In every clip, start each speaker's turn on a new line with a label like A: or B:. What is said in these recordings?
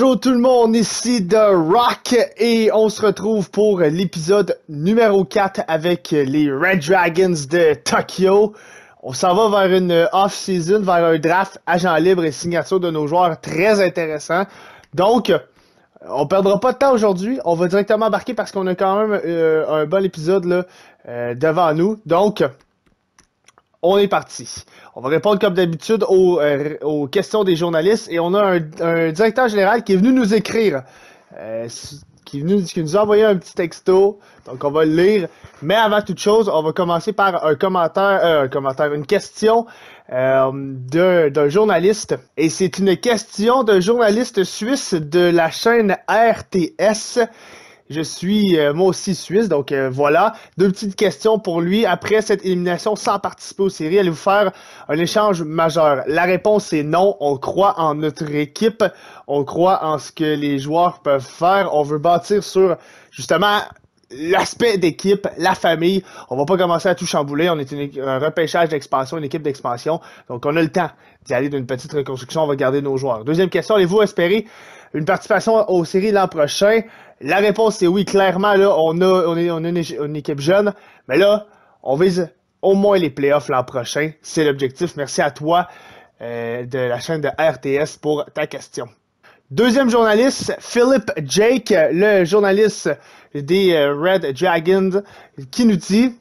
A: Bonjour tout le monde, ici The Rock et on se retrouve pour l'épisode numéro 4 avec les Red Dragons de Tokyo. On s'en va vers une off-season, vers un draft agent libre et signature de nos joueurs très intéressant. Donc, on perdra pas de temps aujourd'hui, on va directement embarquer parce qu'on a quand même euh, un bon épisode là, euh, devant nous. Donc, on est parti. On va répondre comme d'habitude aux, euh, questions des journalistes et on a un, directeur général qui est venu nous écrire, euh, qui, nous a envoyé un petit texto. Donc on va le lire. Mais avant toute chose, on va commencer par un commentaire, euh, un commentaire, une question d'un journaliste. Et c'est une question d'un journaliste suisse de la chaîne RTS je suis euh, moi aussi suisse, donc euh, voilà. Deux petites questions pour lui. Après cette élimination sans participer aux séries, allez-vous faire un échange majeur? La réponse est non. On croit en notre équipe. On croit en ce que les joueurs peuvent faire. On veut bâtir sur justement l'aspect d'équipe, la famille. On va pas commencer à tout chambouler. On est un repêchage d'expansion, une équipe d'expansion. Donc, on a le temps d'y aller d'une petite reconstruction. On va garder nos joueurs. Deuxième question, allez-vous espérer une participation aux séries l'an prochain? La réponse est oui, clairement, là, on a, on, est, on une, équipe jeune, mais là, on vise au moins les playoffs l'an prochain. C'est l'objectif. Merci à toi euh, de la chaîne de RTS pour ta question. Deuxième journaliste, Philip Jake, le journaliste des euh, Red Dragons, qui nous dit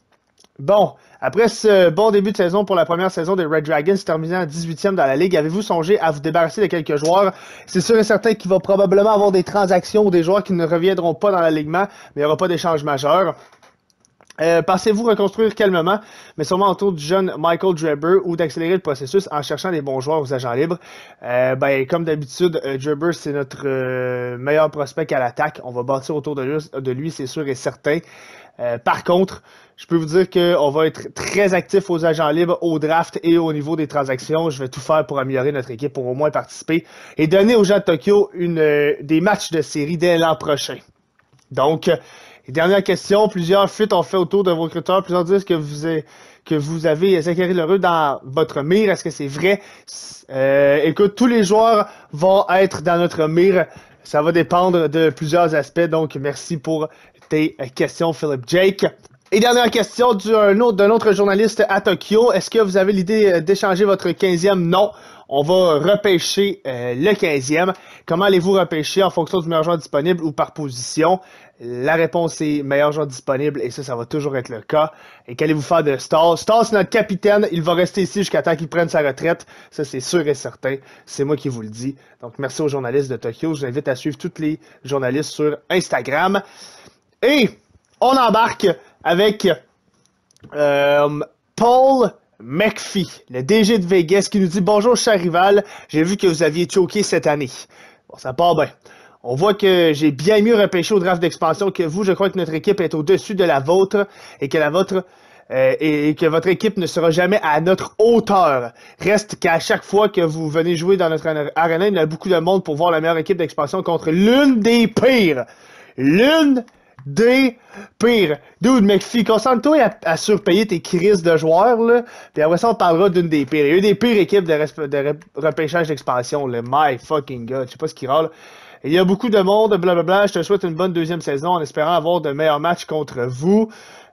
A: Bon, après ce bon début de saison pour la première saison des Red Dragons, terminant 18e dans la Ligue, avez-vous songé à vous débarrasser de quelques joueurs? C'est sûr et certain qu'il va probablement avoir des transactions ou des joueurs qui ne reviendront pas dans la ligue, mais il n'y aura pas d'échange majeur. Euh, Pensez-vous reconstruire calmement, mais sûrement autour du jeune Michael Drebber, ou d'accélérer le processus en cherchant des bons joueurs aux agents libres. Euh, ben, comme d'habitude, Drebber, euh, Dreber, c'est notre euh, meilleur prospect à l'attaque. On va bâtir autour de lui, c'est sûr et certain. par contre, je peux vous dire qu'on va être très actif aux agents libres, au draft et au niveau des transactions. Je vais tout faire pour améliorer notre équipe, pour au moins participer et donner aux gens de Tokyo une, des matchs de série dès l'an prochain. Donc, dernière question, plusieurs fuites ont fait autour de vos critères, plusieurs disent que vous, avez, que vous avez Zachary Lheureux dans votre mire. Est-ce que c'est vrai? Euh, écoute, tous les joueurs vont être dans notre mire. Ça va dépendre de plusieurs aspects. Donc, merci pour tes euh, questions, Philippe Jake. Et dernière question d'un autre, journaliste à Tokyo. Est-ce que vous avez l'idée euh, d'échanger votre 15e? Non. On va repêcher euh, le 15e. Comment allez-vous repêcher en fonction du meilleur joueur disponible ou par position? La réponse est meilleur joueur disponible et ça, ça va toujours être le cas. Et qu'allez-vous faire de Stars? Stars, c'est notre capitaine. Il va rester ici jusqu'à temps qu'il prenne sa retraite. Ça, c'est sûr et certain. C'est moi qui vous le dis. Donc, merci aux journalistes de Tokyo. Je vous invite à suivre tous les journalistes sur Instagram. Et on embarque avec euh, Paul McPhee, le DG de Vegas, qui nous dit Bonjour, cher rival. J'ai vu que vous aviez choqué cette année. Bon, ça part bien. On voit que j'ai bien mieux repêché au draft d'expansion que vous. Je crois que notre équipe est au-dessus de la vôtre et que la vôtre euh, et, que votre équipe ne sera jamais à notre hauteur. Reste qu'à chaque fois que vous venez jouer dans notre arena, il y a beaucoup de monde pour voir la meilleure équipe d'expansion contre l'une des pires. L'une des pires. Dude, McPhee, concentre-toi à, surpayer tes crises de joueurs, là. Puis après ça, on parlera d'une des pires. Il y a une des pires équipes de, repêchage d'expansion, le My fucking god. Je sais pas ce qui râle. Il y a beaucoup de monde, blablabla. Je te souhaite une bonne deuxième saison en espérant avoir de meilleurs matchs contre vous.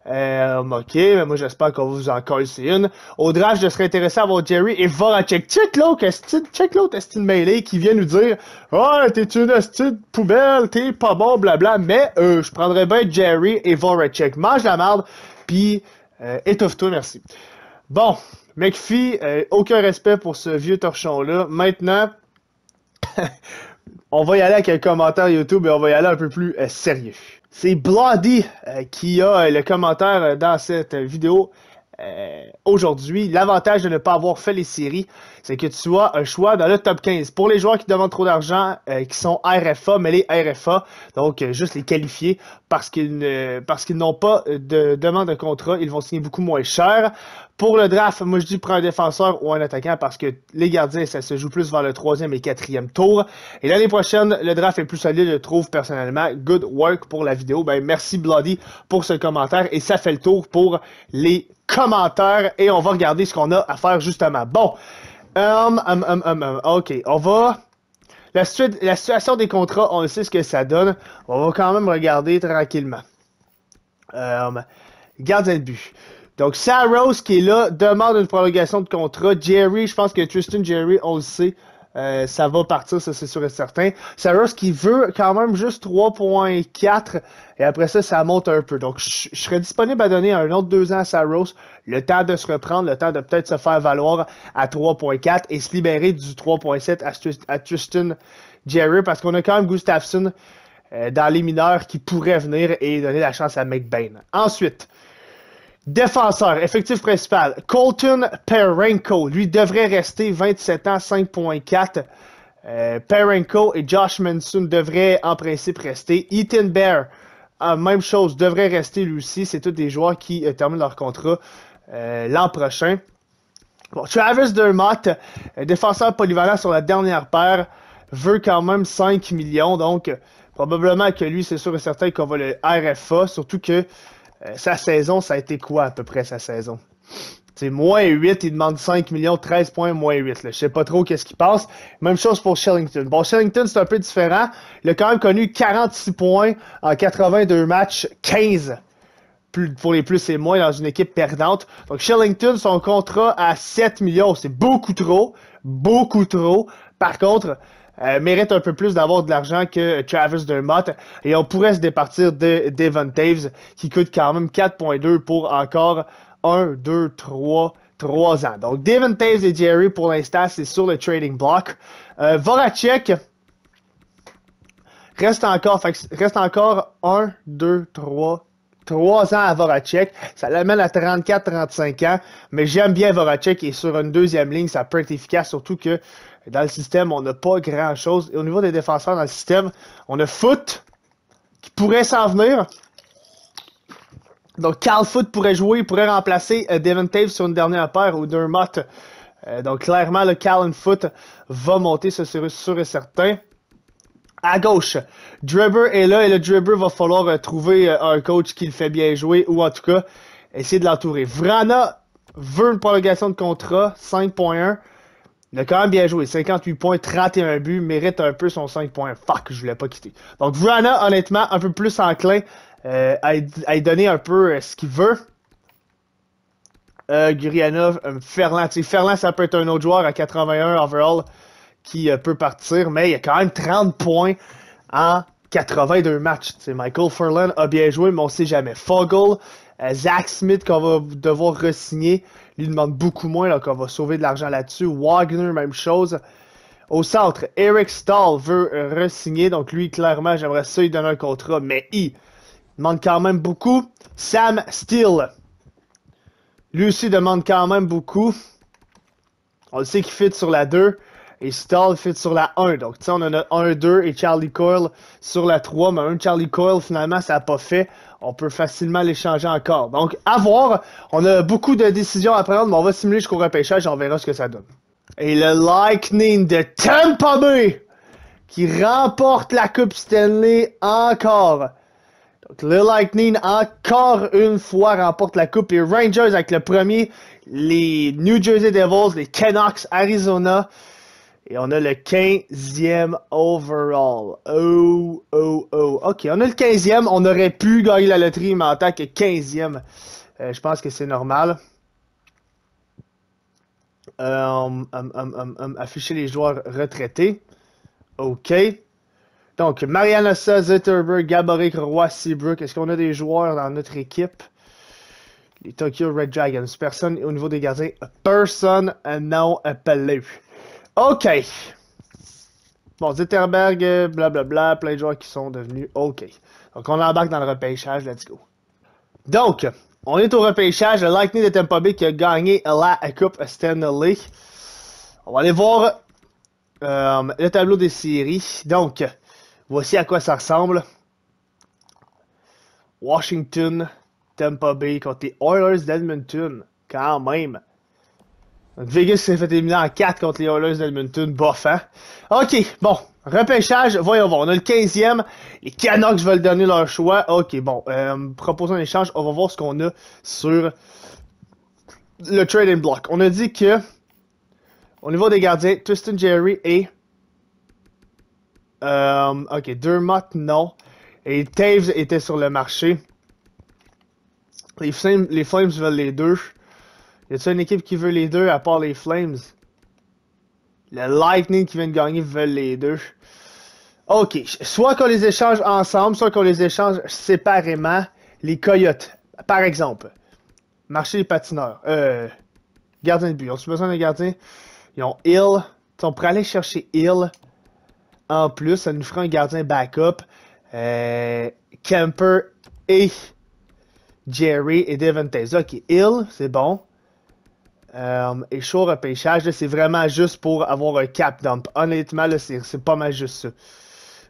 A: Euh, ok, mais moi j'espère qu'on vous en colle une. Au je serais intéressé à voir Jerry et Voracek. Check l'autre check l'autre une qui vient nous dire Oh, t'es une astuce poubelle, t'es pas bon, blabla. Mais euh, je prendrais bien Jerry et Voracek. Mange la merde, puis euh, étouffe-toi, merci. Bon, McPhee, euh, aucun respect pour ce vieux torchon-là. Maintenant, on va y aller avec un commentaire YouTube et on va y aller un peu plus euh, sérieux. C'est Bloody euh, qui a euh, le commentaire dans cette vidéo. Aujourd'hui, l'avantage de ne pas avoir fait les séries, c'est que tu as un choix dans le top 15. Pour les joueurs qui demandent trop d'argent, qui sont RFA, mais les RFA, donc juste les qualifier parce qu'ils n'ont pas de demande de contrat, ils vont signer beaucoup moins cher. Pour le draft, moi je dis prends un défenseur ou un attaquant parce que les gardiens, ça se joue plus vers le troisième et quatrième tour. Et l'année prochaine, le draft est plus solide, je trouve personnellement. Good work pour la vidéo. Ben, merci Bloody pour ce commentaire. Et ça fait le tour pour les commentaires. Et on va regarder ce qu'on a à faire justement. Bon. Um, um, um, ok, on va. La, suite, la situation des contrats, on sait ce que ça donne. On va quand même regarder tranquillement. gardien de but. Donc, Saros qui est là demande une prolongation de contrat. Jerry, je pense que Tristan Jerry, on le sait, euh, ça va partir, ça c'est sûr et certain. Saros qui veut quand même juste 3.4 et après ça, ça monte un peu. Donc, je serais disponible à donner un autre deux ans à Saros, le temps de se reprendre, le temps de peut-être se faire valoir à 3.4 et se libérer du 3.7 à, Tristan Jerry parce qu'on a quand même Gustafsson euh, dans les mineurs qui pourrait venir et donner la chance à McBain. Ensuite, Défenseur, effectif principal, Colton Perenko. Lui devrait rester 27 ans, 5.4. Euh, et Josh Manson devraient en principe rester. Ethan Bear, euh, même chose, devrait rester lui aussi. C'est tous des joueurs qui euh, terminent leur contrat euh, l'an prochain. Bon, Travis Dermott, défenseur polyvalent sur la dernière paire, veut quand même 5 millions. Donc, probablement que lui, c'est sûr et certain qu'on va le RFA. Surtout que euh, sa saison, ça a été quoi à peu près sa saison? C'est moins 8, il demande 5 millions, 13 points, moins 8. Je sais pas trop qu'est-ce qui passe. Même chose pour Shellington. Bon, Shellington, c'est un peu différent. Il a quand même connu 46 points en 82 matchs, 15 pour les plus et moins dans une équipe perdante. Donc Shellington, son contrat à 7 millions, c'est beaucoup trop, beaucoup trop. Par contre, euh, mérite un peu plus d'avoir de l'argent que Travis Dermott. Et on pourrait se départir de Devon Taves, qui coûte quand même 4.2 pour encore 1, 2, 3, 3 ans. Donc, Devon Taves et Jerry, pour l'instant, c'est sur le trading block. Euh, Voracek reste encore, fait, reste encore 1, 2, 3, 3 ans à Voracek. Ça l'amène à 34-35 ans. Mais j'aime bien Voracek et sur une deuxième ligne, ça peut être efficace, surtout que dans le système, on n'a pas grand-chose. Et au niveau des défenseurs dans le système, on a Foot qui pourrait s'en venir. Donc, Cal Foot pourrait jouer, il pourrait remplacer euh, Devin Taves sur une dernière paire ou deux euh, donc, clairement, le Cal Foot va monter, ce serait sûr et certain. À gauche, Dribber est là et le Dribber va falloir euh, trouver un coach qui le fait bien jouer ou en tout cas essayer de l'entourer. Vrana veut une prolongation de contrat 5.1. Il a quand même bien joué. 58 points, 31 buts, mérite un peu son 5 points. Fuck, je voulais pas quitter. Donc, Vrana, honnêtement, un peu plus enclin euh, à, lui donner un peu euh, ce qu'il veut. Euh, Gurianov, Ferland. Ferland, ça peut être un autre joueur à 81 overall qui peut partir, mais il a quand même 30 points en 82 matchs. C'est Michael Ferland a bien joué, mais on sait jamais. Fogel, Zach Smith qu'on va devoir re-signer. Il demande beaucoup moins, là, qu'on va sauver de l'argent là-dessus. Wagner, même chose. Au centre, Eric Stahl veut resigner, donc lui, clairement, j'aimerais ça lui donner un contrat, mais il demande quand même beaucoup. Sam Steele, lui aussi demande quand même beaucoup. On le sait qu'il fit sur la 2 et stall fit sur la 1. Donc, tu on en a 1-2 et Charlie Coyle sur la 3. Mais un Charlie Coyle, finalement, ça n'a pas fait. On peut facilement l'échanger encore. Donc, à voir. On a beaucoup de décisions à prendre, mais on va simuler jusqu'au repêchage et on verra ce que ça donne. Et le Lightning de Tampa Bay qui remporte la Coupe Stanley encore. Donc, le Lightning, encore une fois, remporte la Coupe. Et Rangers avec le premier. Les New Jersey Devils, les Canucks, Arizona. Et on a le 15e overall. Oh, oh, oh. OK, on a le 15e. On aurait pu gagner la loterie, mais en tant que 15e, euh, je pense que c'est normal. Euh, hum, hum, hum, afficher les joueurs retraités. OK. Donc, Mariana Zetterberg, Gaborik, Roy, Seabrook. Est-ce qu'on a des joueurs dans notre équipe? Les Tokyo Red Dragons. Personne au niveau des gardiens. Personne non appelé. OK. Bon, Zitterberg, blablabla, euh, bla, plein de joueurs qui sont devenus OK. Donc, on embarque dans le repêchage, let's go. Donc, on est au repêchage. Le Lightning de Tampa Bay qui a gagné la Coupe Stanley. On va aller voir euh, le tableau des séries. Donc, voici à quoi ça ressemble. Washington, Tampa Bay contre les Oilers d'Edmonton. Quand même. Vegas s'est fait éliminer en 4 contre les Oilers d'Edmonton, bof, hein? OK, bon, repêchage, voyons voir. On a le 15e, les Canucks veulent donner leur choix. OK, bon, euh, proposons un échange, on va voir ce qu'on a sur le trading block. On a dit que, au niveau des gardiens, Tristan Jerry et... Euh, OK, Dermott, non. Et Taves était sur le marché. les Flames veulent les deux. Y a-t-il une équipe qui veut les deux à part les Flames? Le Lightning qui vient de gagner veut les deux. OK. Soit qu'on les échange ensemble, soit qu'on les échange séparément. Les Coyotes, par exemple. Marché des patineurs. Euh, gardien de but. Ont-ils besoin d'un gardien? Ils ont Hill. On pourrait aller chercher Hill. En plus, ça nous fera un gardien backup. Euh, Kemper et Jerry et Devon OK, Hill, c'est bon. Euh, et chaud repêchage, c'est vraiment juste pour avoir un cap dump. Honnêtement, c'est pas mal juste ça.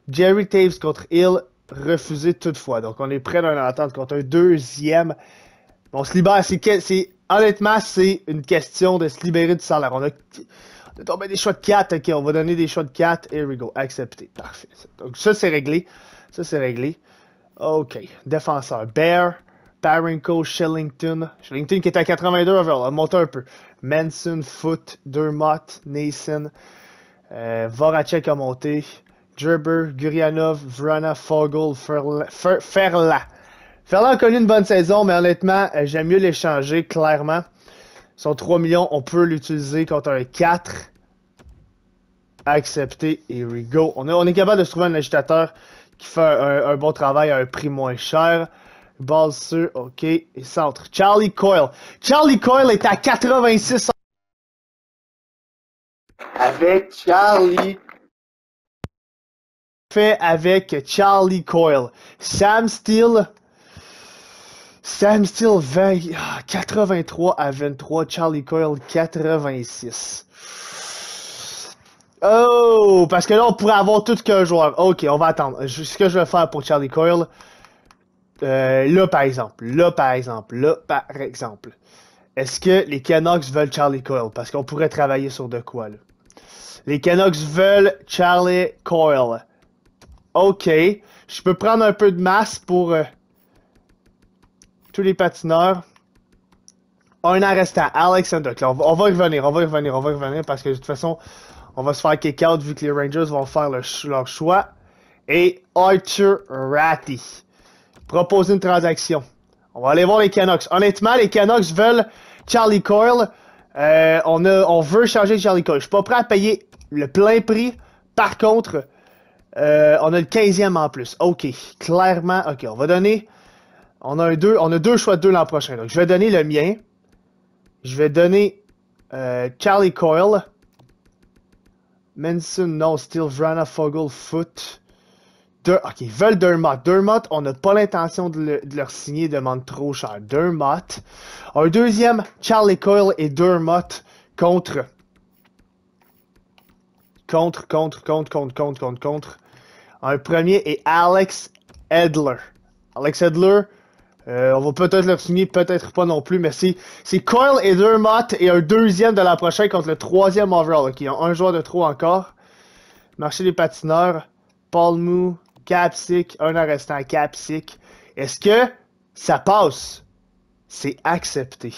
A: Jerry Taves contre Hill, refusé toutefois. Donc on est prêt d'un entente contre un deuxième. On se libère. C'est, honnêtement, c'est une question de se libérer du salaire. On a, on a des choix de 4. Ok, on va donner des choix de 4. Here we go. Accepté. Parfait. Donc ça, c'est réglé. Ça, c'est réglé. Ok. Défenseur. Bear. Parenko Shellington. Shellington qui est à 82 overall, a monté un peu. Manson, Foot, Dermott, Nason. Euh, Voracek a monté. Gerber, Gurianov, Vrana, Fogel, Ferla. Fer, Ferla. a connu une bonne saison, mais honnêtement, euh, j'aime mieux l'échanger, clairement. Son 3 millions, on peut l'utiliser contre un 4. Accepté, here we go. On est, capable de se trouver un agitateur qui fait un bon travail à un prix moins cher. Base sur, ok, et centre. Charlie Coyle. Charlie Coyle est à 86 avec Charlie. Fait avec Charlie Coyle. Sam Steele. Sam Steele 20, 83 ah, à 23. Charlie Coyle 86. Oh, parce que là, on pourrait avoir tout qu'un joueur. Ok, on va attendre. Ce que je vais faire pour Charlie Coyle, euh, là, par exemple, là, par exemple, là, par exemple. Est-ce que les Canucks veulent Charlie Coyle? Parce qu'on pourrait travailler sur de quoi, là. Les Canucks veulent Charlie Coyle. OK. Je peux prendre un peu de masse pour euh, tous les patineurs. Un arrestant, à Alexander on on va, y revenir, on va y revenir, on va y revenir parce que de toute façon, on va se faire kick out vu que les Rangers vont faire leur choix. Et Archer Ratty proposer une transaction. On va aller voir les Canucks. Honnêtement, les Canucks veulent Charlie Coyle. Euh, on, on veut changer Charlie Coyle. Je suis pas prêt à payer le plein prix. Par contre, euh, on a le 15e en plus. OK. Clairement, OK. On va donner. On a, deux, on a deux choix de deux l'an prochain. Donc, je vais donner le mien. Je vais donner euh, Charlie Coyle. Manson, non. Steel Vrana Fogel, Foot ok, ils veulent Dermot. Dermot, on n'a pas l'intention de, leur signer, demande trop cher. Dermot. Un deuxième, Charlie Coyle et Dermot contre. Contre, contre, contre, contre, contre, contre, contre. Un premier est Alex Edler. Alex Edler, euh, on va peut-être le signer, peut-être pas non plus, mais c'est, c'est Coyle et Dermot et un deuxième de la prochaine contre le troisième overall. Ok, ont un joueur de trop encore. Marché des patineurs. Paul Mou, Capsic, un en restant, cap Est-ce que ça passe? C'est accepté.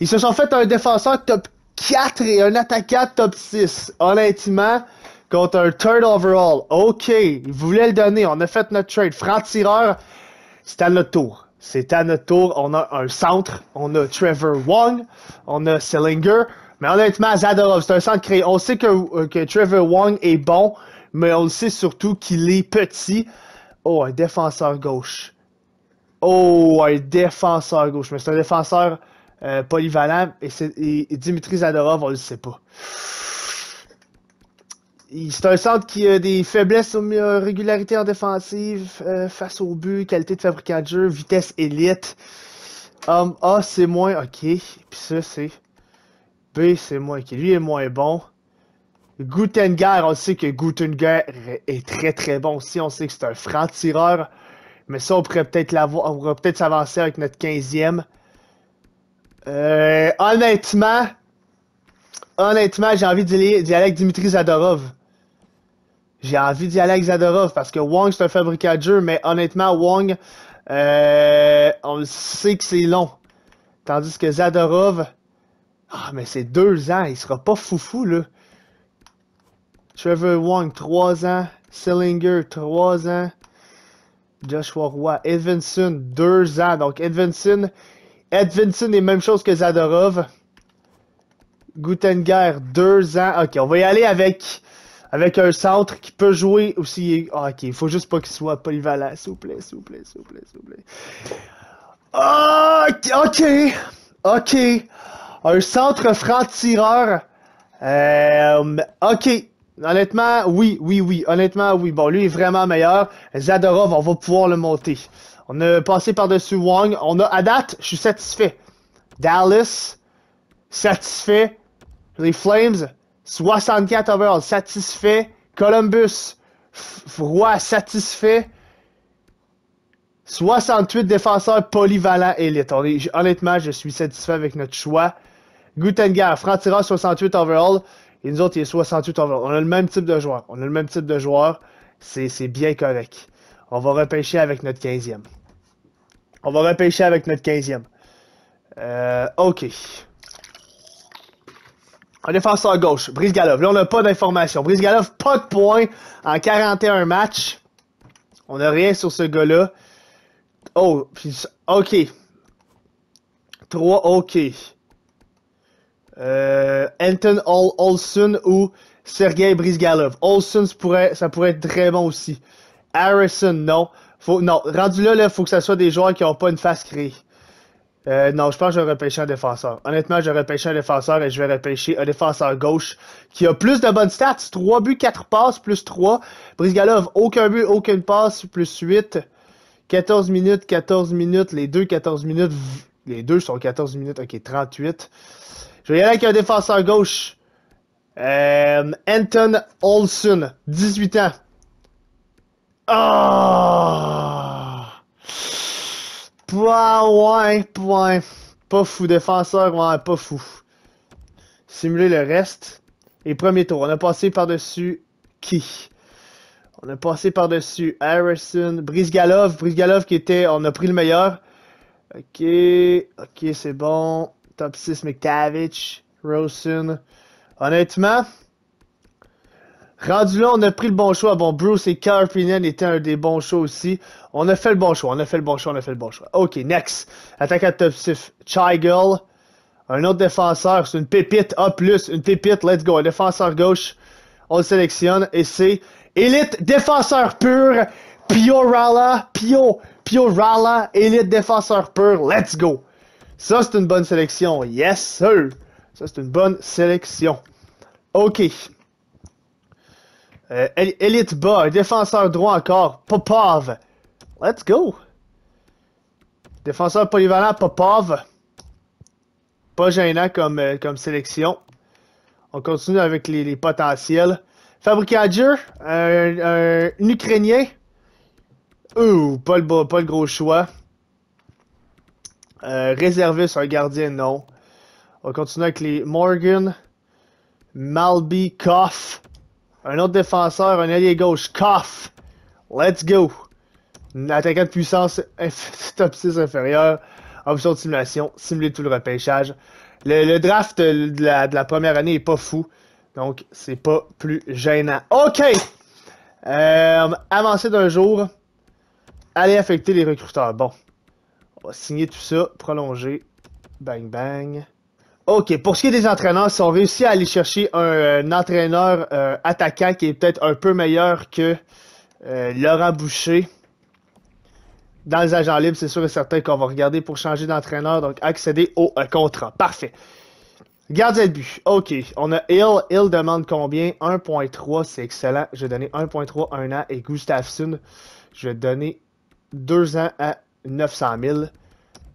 A: Ils se sont fait un défenseur top 4 et un attaquant top 6. Honnêtement, contre un third overall. OK, ils voulaient le donner. On a fait notre trade. Franc-tireur, c'est à notre tour. C'est à notre tour. On a un centre. On a Trevor Wong. On a Selinger Mais honnêtement, Zadorov, c'est un centre créé. On sait que, euh, que Trevor Wong est bon mais on le sait surtout qu'il est petit. Oh, un défenseur gauche. Oh, un défenseur gauche. Mais c'est un défenseur euh, polyvalent et, et, Dimitri Zadorov, on le sait pas. C'est un centre qui a des faiblesses en régularité en défensive, euh, face au but, qualité de fabricant de jeu, vitesse élite. A, c'est moins ok. Puis ça, c'est B, c'est moins ok. Lui est moins bon. Guttenger, on sait que Guttenger est très très bon aussi. On sait que c'est un franc-tireur. Mais ça, on pourrait peut-être l'avoir. On pourrait peut-être s'avancer avec notre 15e. Euh, honnêtement, honnêtement, j'ai envie d'y aller avec Dimitri Zadorov. J'ai envie d'y aller avec Zadorov parce que Wong, c'est un fabricant de jeu, mais honnêtement, Wong, euh, on sait que c'est long. Tandis que Zadorov, ah, mais c'est deux ans, il sera pas foufou, là. Trevor Wong, 3 ans. Sillinger, 3 ans. Joshua Roy, Edvinson, 2 ans. Donc Edvinson, Edvinson est même chose que Zadorov. Gutenger, 2 ans. Ok, on va y aller avec, un centre qui peut jouer aussi. Ah, ok, il faut juste pas qu'il soit polyvalent. S'il vous plaît, s'il vous plaît, s'il vous plaît, s'il plaît. ok, ok. Un centre franc-tireur. Euh, ok, Honnêtement, oui, oui, oui. Honnêtement, oui. Bon, lui est vraiment meilleur. Zadorov, on va pouvoir le monter. On a passé par-dessus Wong. On a, Adat. je suis satisfait. Dallas, satisfait. Les Flames, 64 overall, satisfait. Columbus, froid, satisfait. 68 défenseurs polyvalents élite. honnêtement, je suis satisfait avec notre choix. Gutengar, franc 68 overall. Et nous autres, il est 68 overall. On a le même type de joueur. On a le même type de joueur. C'est bien correct. On va repêcher avec notre 15e. On va repêcher avec notre 15e. Euh, OK. Un défenseur gauche, Brice Galov. Là, on n'a pas d'informations. Brice Galov, pas de points en 41 matchs. On n'a rien sur ce gars-là. Oh, OK. 3, OK. Euh, Anton Hall Olson ou Sergei Brisgalov. Olson, ça pourrait, ça pourrait être très bon aussi. Harrison, non. Faut, non, rendu là, il faut que ça soit des joueurs qui n'ont pas une face créée. Euh, non, je pense que je vais repêcher un défenseur. Honnêtement, je vais repêcher un défenseur et je vais repêcher un défenseur gauche qui a plus de bonnes stats. 3 buts, 4 passes, plus 3. Brisgalov, aucun but, aucune passe, plus 8. 14 minutes, 14 minutes, les deux 14 minutes. Les deux sont 14 minutes, ok, 38. Je vais y aller avec un défenseur gauche. Euh, Anton OLSON 18 ans. Ah! Oh! Ouais, ouais. Pas fou, défenseur, ouais, pas fou. Simuler le reste. Et premier tour, on a passé par-dessus qui? On a passé par-dessus Harrison, Brizgalov Brizgalov qui était, on a pris le meilleur. Ok, ok, c'est bon top 6 McTavish, Rosen. Honnêtement, rendu là, on a pris le bon choix. Bon, Bruce et Carpinen étaient un des bons choix aussi. On a fait le bon choix, on a fait le bon choix, on a fait le bon choix. OK, next. à top 6, Chigel. Un autre défenseur, c'est une pépite A+, une pépite, let's go. Un défenseur gauche, on le sélectionne et c'est élite défenseur pur, Pio Rala, Pio, Pio Rala, élite défenseur pur, let's go. Ça, c'est une bonne sélection. Yes, sir! Ça, c'est une bonne sélection. OK. élite euh, bas, défenseur droit encore, Popov. Let's go. Défenseur polyvalent, Popov. Pas gênant comme, euh, comme sélection. On continue avec les, potentiels. Fabricadier, un, Ukrainien. Ouh, pas le gros choix. Euh, Réservé sur un gardien, non. On continue avec les Morgan, Malby, Koff. Un autre défenseur, un allié gauche, Koff. Let's go. attaquant de puissance top 6 inférieur. Option de simulation, simuler tout le repêchage. Le, draft de la, première année est pas fou. Donc, c'est pas plus gênant. OK! Euh, avancer d'un jour. Allez affecter les recruteurs. Bon. On va signer tout ça, prolonger. Bang, bang. OK, pour ce qui est des entraîneurs, si on réussit à aller chercher un, euh, entraîneur euh, attaquant qui est peut-être un peu meilleur que euh, Laurent Boucher, dans les agents libres, c'est sûr et certain qu'on va regarder pour changer d'entraîneur, donc accéder au contrat. Parfait. Gardien de but. OK. On a Hill. Hill demande combien 1.3. C'est excellent. Je vais donner 1.3 un an. Et Gustafsson, je vais donner deux ans à 900 000.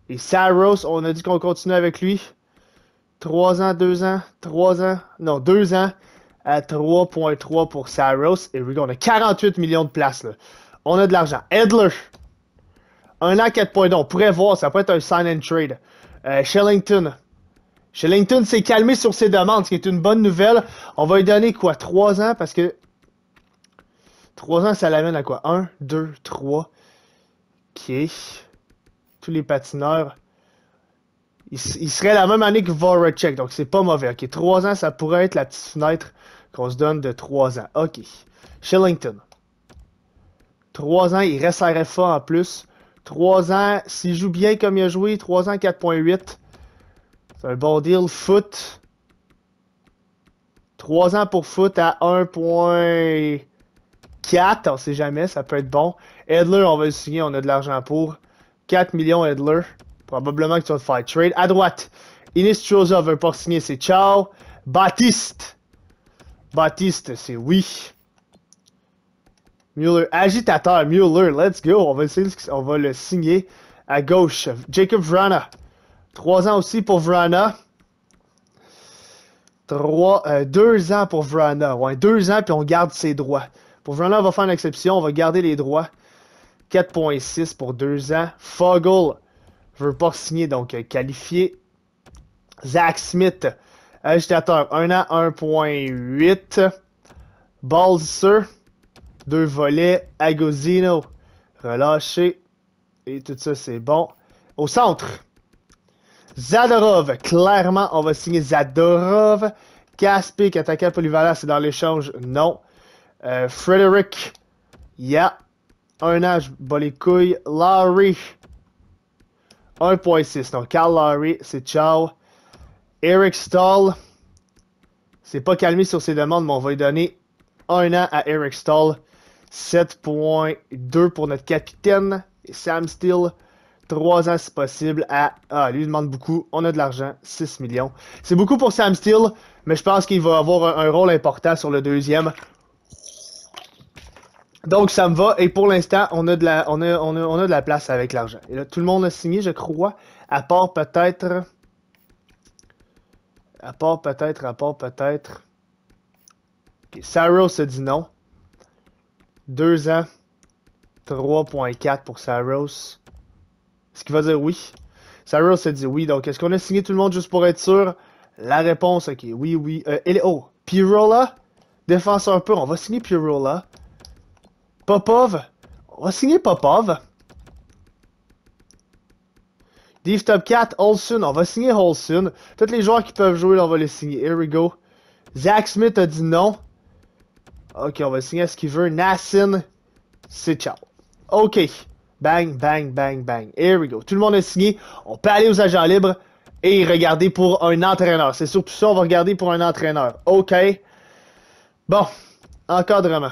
A: Et Saros, on a dit qu'on continue avec lui. 3 ans, 2 ans, 3 ans, non, 2 ans à 3.3 pour Saros. Et oui, on a 48 millions de places. Là. On a de l'argent. Edler, 1 an, 4 points. On pourrait voir, ça peut être un sign and trade. Euh, Shillington Shellington s'est calmé sur ses demandes, ce qui est une bonne nouvelle. On va lui donner quoi 3 ans parce que 3 ans, ça l'amène à quoi 1, 2, 3, OK. Tous les patineurs. Il, serait la même année que Voracek, donc c'est pas mauvais. OK, 3 ans, ça pourrait être la petite fenêtre qu'on se donne de 3 ans. OK. Shillington. 3 ans, il reste à RFA en plus. 3 ans, s'il joue bien comme il a joué, 3 ans 4.8. C'est un bon deal. Foot. 3 ans pour foot à 1. 4, on sait jamais, ça peut être bon. Edler, on va le signer, on a de l'argent pour. 4 millions Edler. Probablement que tu vas te faire trade. À droite, Inis Chosa veut pas signer, c'est ciao. Baptiste. Baptiste, c'est oui. Mueller, agitateur, Mueller, let's go. On va, le signer à gauche. Jacob Vrana. 3 ans aussi pour Vrana. 3, 2 euh, ans pour Vrana. Ouais, 2 ans, puis on garde ses droits. Pour Vrana, on va faire une exception. On va garder les droits. 4.6 pour 2 ans. Foggle veux pas signer, donc euh, qualifié. Zach Smith, agitateur, 1 an, 1.8. Balzer, deux volets. Agosino, relâché. Et tout ça, c'est bon. Au centre, Zadorov, clairement, on va signer Zadorov. Caspic, attaquant polyvalent, c'est dans l'échange, non. Euh, Frederick, yeah. Un âge, bas les couilles. Larry, 1.6. Donc, Carl Larry, c'est ciao. Eric Stall, c'est pas calmé sur ses demandes, mais on va lui donner un an à Eric Stall. 7.2 pour notre capitaine. Sam Steele, 3 ans si possible à... Ah, lui demande beaucoup. On a de l'argent, 6 millions. C'est beaucoup pour Sam Steele, mais je pense qu'il va avoir un, rôle important sur le deuxième. Donc ça me va et pour l'instant on a de la on a, on a, de la place avec l'argent. Et là tout le monde a signé je crois à part peut-être à part peut-être à part peut-être Ok, Saros se dit non. 2 ans 3.4 pour Saros. Ce qui va dire oui. Saros se dit oui. Donc est-ce qu'on a signé tout le monde juste pour être sûr La réponse OK. Oui oui. Euh, oh, Pirola défenseur peu, on va signer Pirola. Popov. On va signer Popov. Dave Top 4, Olsen. On va signer Olsen. Tous les joueurs qui peuvent jouer, on va les signer. Here we go. Zach Smith a dit non. Ok, on va signer ce qu'il veut. Nassin, c'est ciao. Ok. Bang, bang, bang, bang. Here we go. Tout le monde a signé. On peut aller aux agents libres et regarder pour un entraîneur. C'est surtout ça, on va regarder pour un entraîneur. OK. Bon, encadrement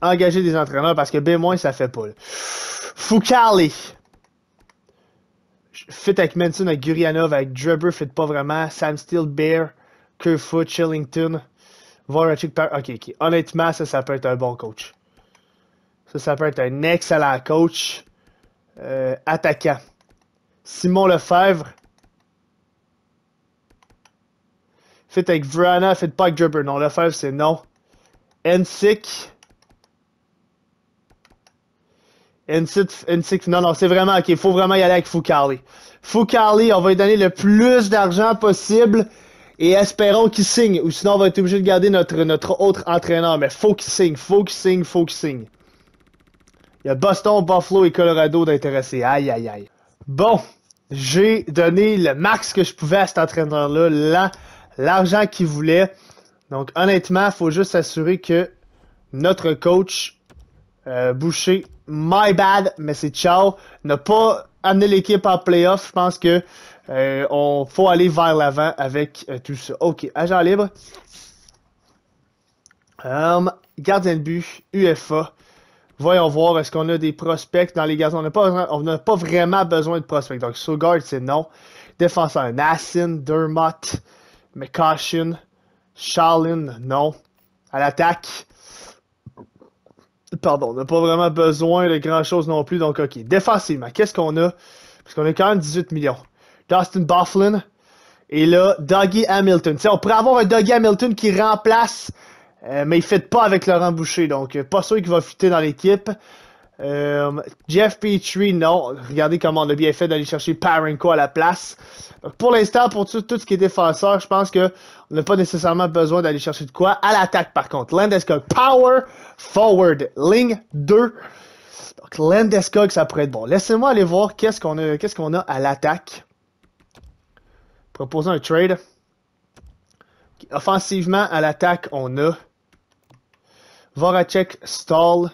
A: engager des entraîneurs parce que B- ça fait pas. Foucali. Fit avec Manson, avec Gurianov, avec Drebber, fit pas vraiment. Sam Steele, Bear, Kerfoot, Chillington, Voracek, par... Ok, ok. Honnêtement, ça, ça peut être un bon coach. Ça, ça peut être un excellent coach. Euh, attaquant. Simon Lefebvre. fait avec Vrana, fit pas avec Drebber. Non, Lefebvre, c'est non. Ensic. Inside, non, non, c'est vraiment, OK, il faut vraiment y aller avec Foucarly. Foucarly, on va lui donner le plus d'argent possible et espérons qu'il signe, ou sinon on va être obligé de garder notre, notre autre entraîneur. Mais faut qu'il signe, faut qu'il signe, faut qu'il signe. Il y a Boston, Buffalo et Colorado d'intéresser Aïe, aïe, aïe. Bon, j'ai donné le max que je pouvais à cet entraîneur-là, l'argent qu'il voulait. Donc honnêtement, il faut juste s'assurer que notre coach euh, Boucher my bad, mais c'est ciao. Ne pas amener l'équipe en playoff, je pense que euh, on faut aller vers l'avant avec euh, tout ça. OK, agent libre. Um, gardien de but, UFA. Voyons voir, est-ce qu'on a des prospects dans les gazons. On n'a pas, pas vraiment besoin de prospects. Donc, Sogard, c'est non. Défenseur, Nassin, Dermott, McCaution, Shaolin, non. À l'attaque, Pardon, on n'a pas vraiment besoin de grand-chose non plus. Donc, OK. Défensivement, qu'est-ce qu'on a? Parce qu'on a quand même 18 millions. Dustin Bufflin. Et là, Dougie Hamilton. on pourrait avoir un Dougie Hamilton qui remplace, euh, mais il ne fit pas avec Laurent Boucher. Donc, euh, pas sûr qu'il va fitter dans l'équipe. Euh, Jeff Petrie, non. Regardez comment on a bien fait d'aller chercher Parenko à la place. pour l'instant, pour tout, ce qui est défenseur, je pense que on n'a pas nécessairement besoin d'aller chercher de quoi. À l'attaque, par contre, Landeskog, power forward, ligne 2. Donc, Landeskog, ça pourrait être bon. Laissez-moi aller voir qu'est-ce qu'on a, a à l'attaque. Proposons un trade. Offensivement, à l'attaque, on a Voracek, Stall,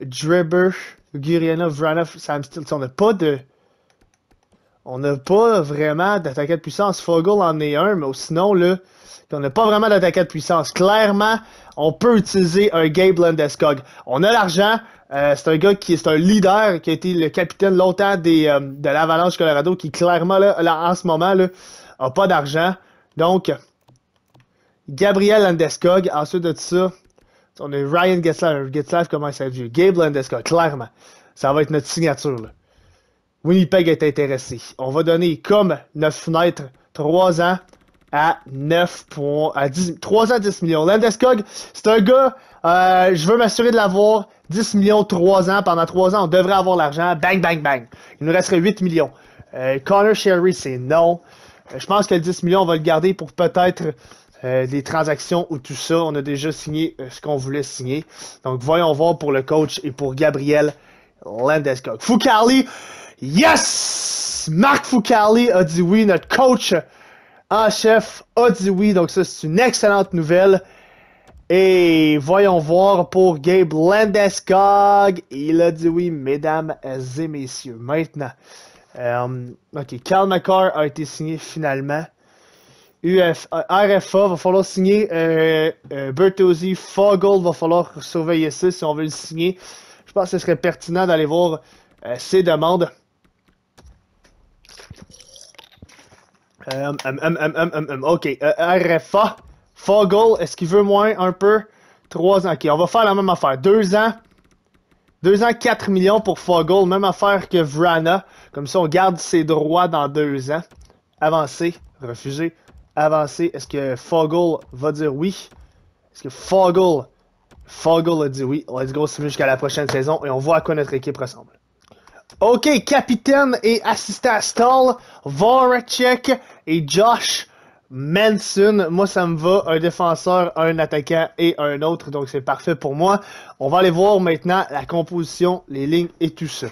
A: Dribber, Gurianov, Vranov, Sam Stillson. On n'a pas de on n'a pas vraiment d'attaquant de puissance. Foggle en est un, mais sinon, là, on n'a pas vraiment d'attaquant de puissance. Clairement, on peut utiliser un Gabe Landeskog. On a l'argent. Euh, c'est un gars qui est un leader, qui a été le capitaine longtemps des, euh, de l'Avalanche Colorado, qui clairement, là, en ce moment, là, a pas d'argent. Donc, Gabriel Landeskog, ensuite de ça, on a Ryan Getzlaff, Getzlaff commence à être Gabe Landeskog, clairement. Ça va être notre signature, là. Winnipeg est intéressé. On va donner comme 9 fenêtres, 3 ans à 9 points, à 10, 3 ans 10 millions. Landeskog, c'est un gars, euh, je veux m'assurer de l'avoir 10 millions 3 ans. Pendant 3 ans, on devrait avoir l'argent. Bang, bang, bang. Il nous resterait 8 millions. Euh, Connor Sherry, c'est non. Euh, je pense que le 10 millions, on va le garder pour peut-être des transactions ou tout ça. On a déjà signé ce qu'on voulait signer. Donc, voyons voir pour le coach et pour Gabriel Landeskog. Foucarly, Yes! Marc Foucali a dit oui, notre coach en chef a dit oui, donc ça c'est une excellente nouvelle. Et voyons voir pour Gabe Landeskog. Il a dit oui, mesdames et messieurs. Maintenant, um, ok, Cal a été signé finalement. Uf, RFA, va falloir signer euh, euh, va falloir surveiller ça si on veut le signer. Je pense que ce serait pertinent d'aller voir euh, ses demandes. Euh, um, um, um, um, ok, euh, RFA. Foggle, est-ce qu'il veut moins un peu? 3 ans. Ok, on va faire la même affaire. 2 ans. 2 ans, 4 millions pour Foggle. Même affaire que Vrana. Comme ça, on garde ses droits dans 2 ans. Avancer. Refuser. Avancer. Est-ce que Foggle va dire oui? Est-ce que Foggle... Foggle a dit oui. Let's go, c'est jusqu'à la prochaine saison. Et on voit à quoi notre équipe ressemble. OK, capitaine et assistant Stall, Voracek et Josh Manson. Moi, ça me va. Un défenseur, un attaquant et un autre. Donc, c'est parfait pour moi. On va aller voir maintenant la composition, les lignes et tout ça.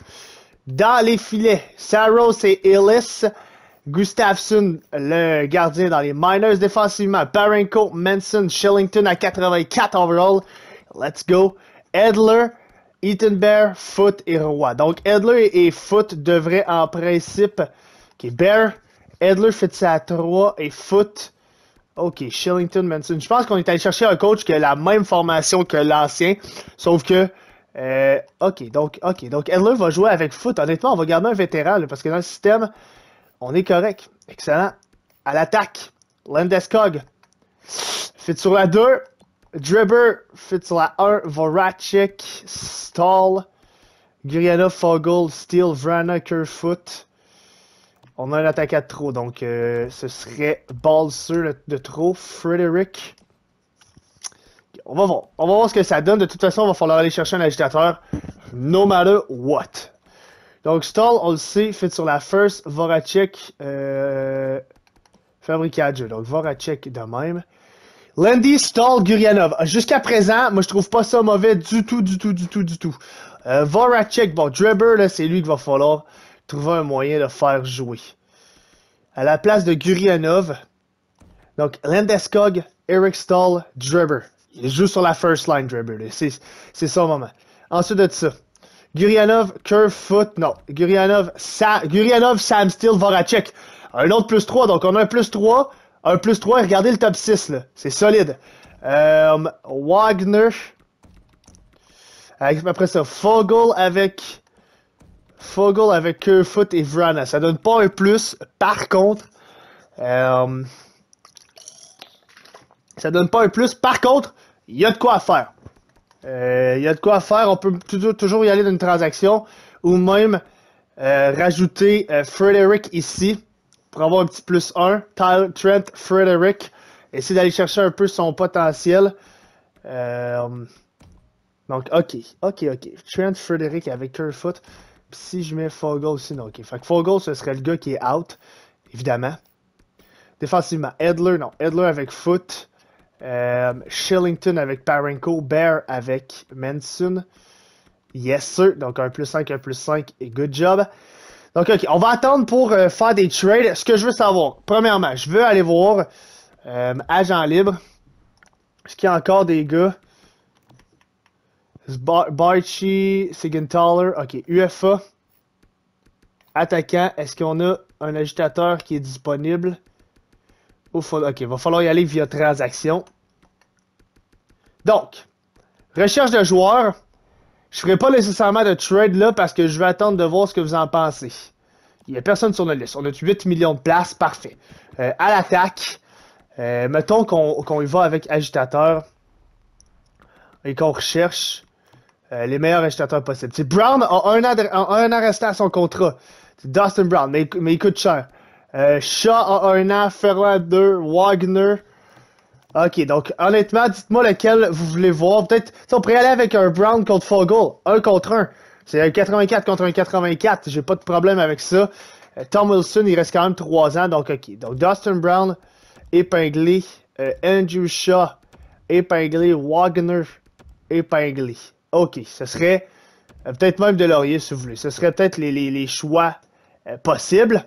A: Dans les filets, Saros et Ellis, Gustafsson, le gardien dans les minors défensivement. Barenko, Manson, Shillington à 84 overall. Let's go. Edler, Eaton Bear, Foot et Roy. Donc Edler et Foot devraient en principe. Ok, Bear, Edler fait ça à 3 et Foot. Ok, Shillington Manson. Je pense qu'on est allé chercher un coach qui a la même formation que l'ancien, sauf que. Euh, ok, donc, ok, donc Edler va jouer avec Foot. Honnêtement, on va garder un vétéran parce que dans le système, on est correct. Excellent. À l'attaque, Landeskog. Fait sur la 2, Dribber, fait sur la 1, Voracek, Stall, Guriana, Fogel, Steel Vrana, Kerfoot. On a un attaquant de trop, donc euh, ce serait Ball sur de trop, Frederick. On va voir. ce que ça donne. De toute façon, on va falloir aller chercher un agitateur. No matter what. Donc Stall, on le sait, fait sur la first, Voracek, euh, fabricage. Donc Voracek de même. Lendy, Stahl, Gurianov. Ah, jusqu'à présent, moi je trouve pas ça mauvais du tout, du tout, du tout, du tout. Euh, Voracek, bon, Drebber, là, c'est lui qu'il va falloir trouver un moyen de faire jouer. À la place de Gurianov, donc Landeskog, Eric Stall, Drebber. Il joue sur la first line, Drebber. C'est son moment. Ensuite de ça, Gurianov, Foot, non. Gurianov, Sa Gurianov, Sam Steele, Voracek. Un autre plus 3, donc on a un plus 3 1 plus 3, regardez le top 6, là. C'est solide. Euh, Wagner. Après ça, Fogel avec... Fogel avec Kerfoot et Vrana. Ça donne pas un plus. Par contre... Euh, ça donne pas un plus. Par contre, il y a de quoi faire. Euh, il y a de quoi faire. On peut toujours, y aller d'une transaction. Ou même... rajouter Frederick ici pour avoir un petit plus 1. Trent Frederick, essaye d'aller chercher un peu son potentiel. Euh, donc, ok, ok, ok. Trent Frederick avec Kerfoot. Puis si je mets Fogle aussi, non, ok. Fait que Fogle, ce serait le gars qui est out, évidemment. Défensivement, Edler, non. Edler avec Foot. Euh, Shillington avec Parenko. Bear avec Manson. Yes, sir. Donc, un plus 5, un plus 5. Et good job. Donc, OK, on va attendre pour euh, faire des trades. Ce que je veux savoir, premièrement, je veux aller voir euh, Agent Libre. Est-ce qu'il y a encore des gars? Barchi, Sigenthaler, OK, UFA. Attaquant, est-ce qu'on a un agitateur qui est disponible? Ouf, ok, va falloir y aller via transaction. Donc, recherche de joueurs. Je ferai pas nécessairement de trade là parce que je vais attendre de voir ce que vous en pensez. Il n'y a personne sur la liste. On a 8 millions de places, parfait. Euh, à l'attaque, euh, mettons qu'on y va avec agitateur et qu'on recherche euh, les meilleurs agitateurs possibles. Brown a un, an, un à son contrat. Dustin Brown, mais, mais il coûte cher. Shaw a un an, Ferland 2, Wagner OK, donc honnêtement, dites-moi lequel vous voulez voir. Peut-être, on pourrait aller avec un Brown contre Fogel, un contre un. C'est un 84 contre un 84, j'ai pas de problème avec ça. Euh, Tom Wilson, il reste quand même 3 ans, donc OK. Donc Dustin Brown, épinglé. Euh, Andrew Shaw, épinglé. Wagner, épinglé. OK, ce serait euh, peut-être même de Laurier, si vous voulez. Ce serait peut-être les, choix possibles.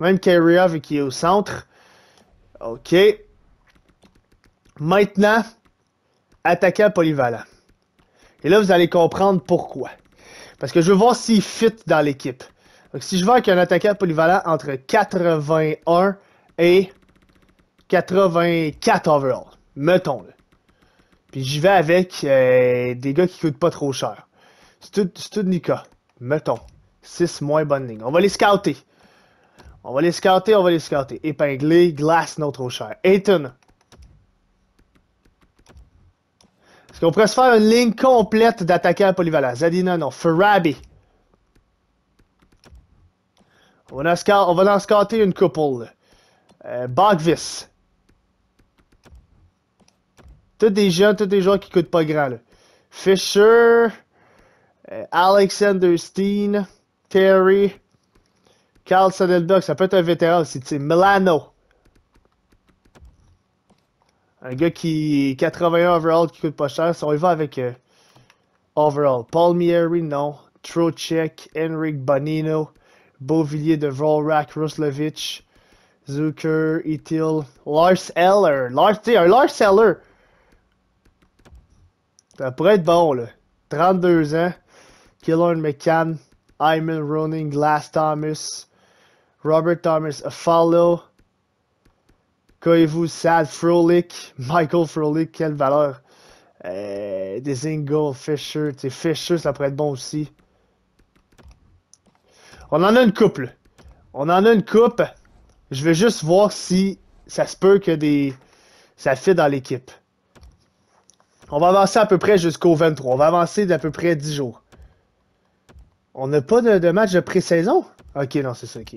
A: Même Kerryov qui est au centre. OK. Maintenant, attaquant polyvalent. Et là, vous allez comprendre pourquoi. Parce que je veux voir s'il fit dans l'équipe. Donc, si je vois un attaquant polyvalent entre 81 et 84 overall, mettons-le. Puis j'y vais avec euh, des gars qui coûtent pas trop cher. C'est tout, Nika. Mettons. 6 moins bonne On va les scouter. On va les scouter, on va les scouter. Épingler, Glass, non trop cher. Ayton, on pourrait se faire une ligne complète d'attaquants polyvalents. Zadina, non. Farabi. On, va en une couple. Euh, Bogvis. Tous des jeunes, tous des gens qui coûtent pas grand. Là. Fisher. Euh, Alexander Steen. Terry. Carl Sadelberg, ça peut être un vétéran aussi. Milano. Un gars qui 81 overall qui coûte pas cher, si on y va avec euh, Overall, overall. Mieri, non. Trocek, Henrik Bonino, Beauvillier de Volrak, Ruslovic Zucker, Itil, Lars Eller. Lars, un Lars Eller. Ça pourrait être bon, là. 32 ans. Killorn McCann, Iman running Glass Thomas, Robert Thomas, Afalo, Caillez-vous, Sad, Frolic, Michael Frolic, quelle valeur. Euh, des Ingalls, Fisher, tu Fisher, ça pourrait être bon aussi. On en a une couple. On en a une coupe. Je vais juste voir si ça se peut que des. ça fit dans l'équipe. On va avancer à peu près jusqu'au 23. On va avancer d'à peu près 10 jours. On n'a pas de, match de pré-saison? Ok, non, c'est ça, ok.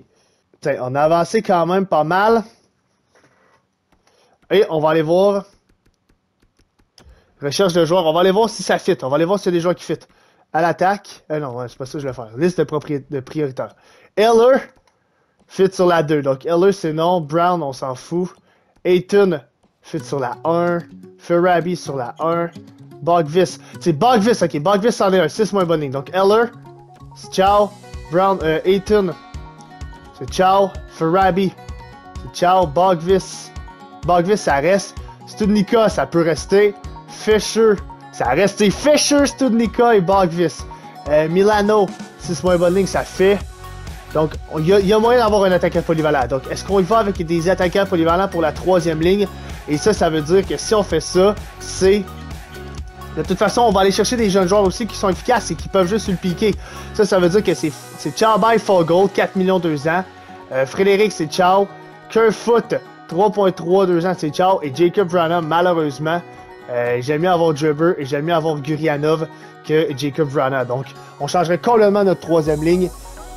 A: T'sais, on a avancé quand même pas mal. Et on va aller voir. Recherche de joueurs. On va aller voir si ça fit. On va aller voir s'il y a des joueurs qui fit. À l'attaque. Eh non, c'est pas ça que je vais faire. Liste de, prioritaires. de prioritaire. Eller fit sur la 2. Donc Eller c'est non. Brown, on s'en fout. Ayton fit sur la 1. Ferabi sur la 1. Bogvis. C'est Bogvis, ok. Bogvis en est un. 6 moins Bonning Donc Eller, c'est ciao. Brown, euh, Ayton, c'est ciao. Ferrabi, c'est ciao. Bogvis, Bogvis, ça reste. Studnica, ça peut rester. Fisher, ça a resté Fisher, Studnica et Bogvis. Euh, Milano, 6 moins ligne ça fait. Donc, il y, a moyen d'avoir un attaquant polyvalent. Donc, est-ce qu'on y va avec des attaquants polyvalents pour la troisième ligne? Et ça, ça veut dire que si on fait ça, c'est... De toute façon, on va aller chercher des jeunes joueurs aussi qui sont efficaces et qui peuvent juste le piquer. Ça, ça veut dire que c'est Ciao Fogle, 4 millions 2 ans. Euh, Frédéric, c'est Chow. foot! 3.3, 2 ans, c'est ciao. Et Jacob Vrana, malheureusement, euh, j'aime mieux avoir Driver et j'aime mieux avoir Gurianov que Jacob Vrana. Donc, on changerait complètement notre troisième ligne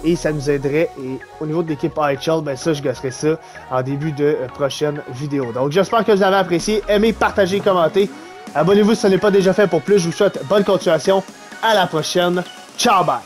A: et ça nous aiderait. Et au niveau de l'équipe IHL, ben ça, je gosserais ça en début de euh, prochaine vidéo. Donc, j'espère que vous avez apprécié. Aimez, partagez, commentez. Abonnez-vous si ce n'est pas déjà fait pour plus. Je vous souhaite bonne continuation. À la prochaine. Ciao, bye!